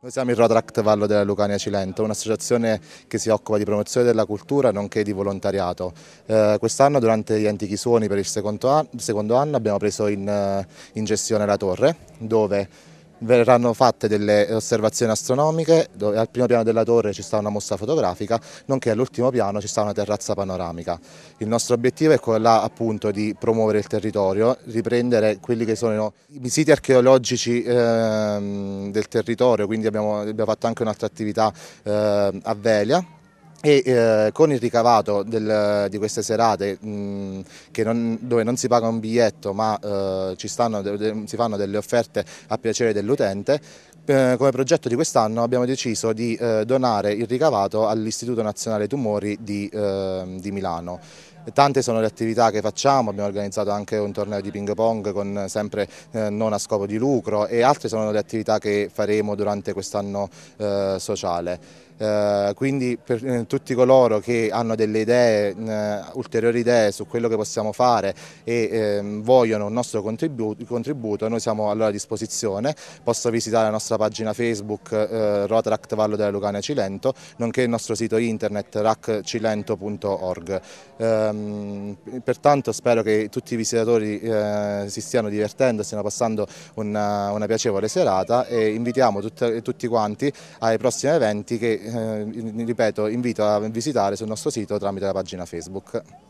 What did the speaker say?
Noi siamo il Rotract Vallo della Lucania Cilento, un'associazione che si occupa di promozione della cultura nonché di volontariato. Eh, quest'anno durante gli antichi suoni per il secondo, anno abbiamo preso in, eh, in gestione la torre dove verranno fatte delle osservazioni astronomiche, dove al primo piano della torre ci sta una mostra fotografica, nonché all'ultimo piano ci sta una terrazza panoramica. Il nostro obiettivo è quello appunto di promuovere il territorio, riprendere quelli che sono i siti archeologici ehm, del territorio, quindi abbiamo, abbiamo fatto anche un'altra attività eh, a Velia, e eh, con il ricavato del, di queste serate mh, non, dove non si paga un biglietto ma eh, stanno, de, de, si fanno delle offerte a piacere dell'utente, eh, come progetto di quest'anno abbiamo deciso di eh, donare il ricavato all'Istituto Nazionale Tumori di, ehm, di Milano. Tante sono le attività che facciamo, abbiamo organizzato anche un torneo di ping pong con, eh, sempre eh, non a scopo di lucro e altre sono le attività che faremo durante quest'anno eh, sociale. Eh, quindi per eh, tutti coloro che hanno delle idee, eh, ulteriori idee su quello che possiamo fare e ehm, vogliono un nostro contributo, contributo, noi siamo allora a disposizione, posso visitare la nostra pagina Facebook eh, Rotaract Vallo della Lucania Cilento, nonché il nostro sito internet raccilento.org. Ehm, pertanto spero che tutti i visitatori eh, si stiano divertendo, stiano passando una, eh, una piacevole serata e invitiamo tut tutti quanti ai prossimi eventi che, eh, ripeto, invito a visitare sul nostro sito tramite la pagina Facebook.